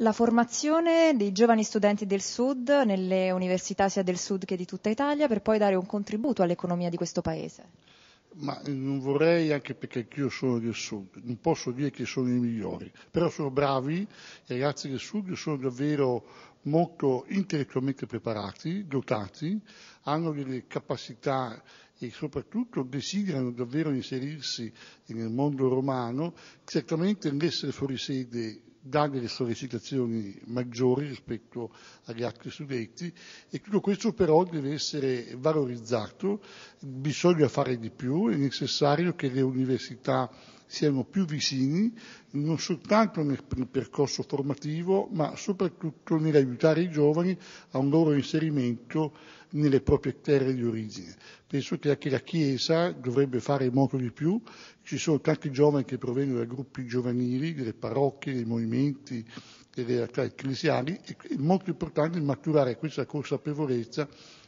La formazione dei giovani studenti del Sud nelle università sia del Sud che di tutta Italia per poi dare un contributo all'economia di questo Paese. Ma non vorrei, anche perché anch'io sono del Sud, non posso dire che sono i migliori, però sono bravi, i ragazzi del Sud sono davvero molto intellettualmente preparati, dotati, hanno delle capacità e soprattutto desiderano davvero inserirsi nel mondo romano, certamente l'essere fuori sede dà delle sollecitazioni maggiori rispetto agli altri studenti e tutto questo però deve essere valorizzato, bisogna fare di più, è necessario che le università siamo più vicini non soltanto nel percorso formativo, ma soprattutto nell'aiutare i giovani a un loro inserimento nelle proprie terre di origine. Penso che anche la Chiesa dovrebbe fare molto di più. Ci sono tanti giovani che provengono da gruppi giovanili, delle parrocchie, dei movimenti, delle realtà ecclesiali. È molto importante maturare questa consapevolezza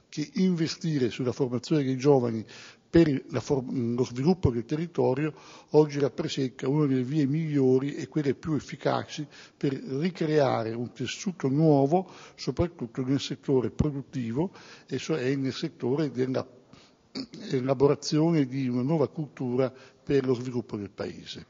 che investire sulla formazione dei giovani per for- lo sviluppo del territorio oggi rappresenta una delle vie migliori e quelle più efficaci per ricreare un tessuto nuovo, soprattutto nel settore produttivo e, so- cioè nel settore della elaborazione di una nuova cultura per lo sviluppo del Paese.